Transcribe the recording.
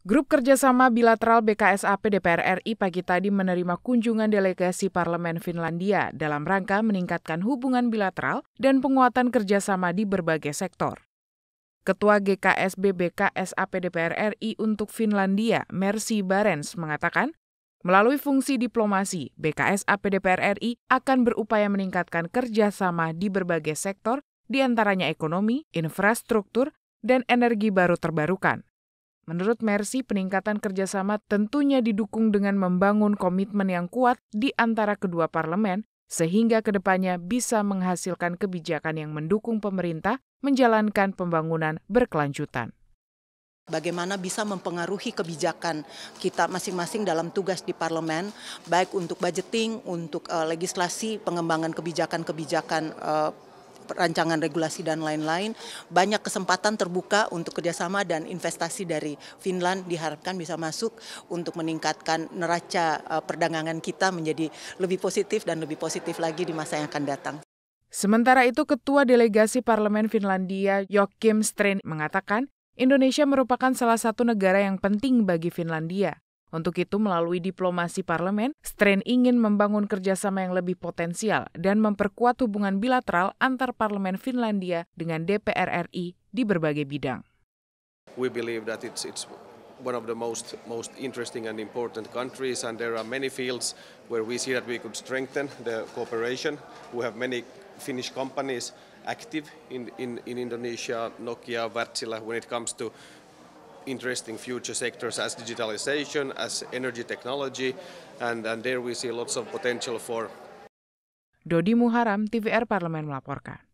Grup kerjasama bilateral BKSAP DPR RI pagi tadi menerima kunjungan delegasi parlemen Finlandia dalam rangka meningkatkan hubungan bilateral dan penguatan kerjasama di berbagai sektor. Ketua GKSB BKSAP DPR RI untuk Finlandia, Mercy Barents, mengatakan, melalui fungsi diplomasi, BKSAP DPR RI akan berupaya meningkatkan kerjasama di berbagai sektor, diantaranya ekonomi, infrastruktur, dan energi baru terbarukan. Menurut Mercy, peningkatan kerjasama tentunya didukung dengan membangun komitmen yang kuat di antara kedua parlemen, sehingga kedepannya bisa menghasilkan kebijakan yang mendukung pemerintah menjalankan pembangunan berkelanjutan bagaimana bisa mempengaruhi kebijakan kita masing-masing dalam tugas di parlemen, baik untuk budgeting, untuk uh, legislasi, pengembangan kebijakan-kebijakan uh, rancangan regulasi dan lain-lain, banyak kesempatan terbuka untuk kerjasama dan investasi dari Finland diharapkan bisa masuk untuk meningkatkan neraca eh, perdagangan kita menjadi lebih positif dan lebih positif lagi di masa yang akan datang. Sementara itu, Ketua Delegasi Parlemen Finlandia, Joachim Strain mengatakan Indonesia merupakan salah satu negara yang penting bagi Finlandia. Untuk itu, melalui diplomasi parlemen, Strain ingin membangun kerjasama yang lebih potensial dan memperkuat hubungan bilateral antar parlemen Finlandia dengan DPR RI di berbagai bidang. We believe that it's, it's one of the most, most interesting and important countries and there are many fields where we see that we could strengthen the cooperation. We have many Finnish companies active in, in, in Indonesia, Nokia, Wärtsilä, when it comes to interesting future sectors as digitalization, as energy technology, and, and there we see lots of potential for. Dodi Muharam, TVR Parlemen melaporkan.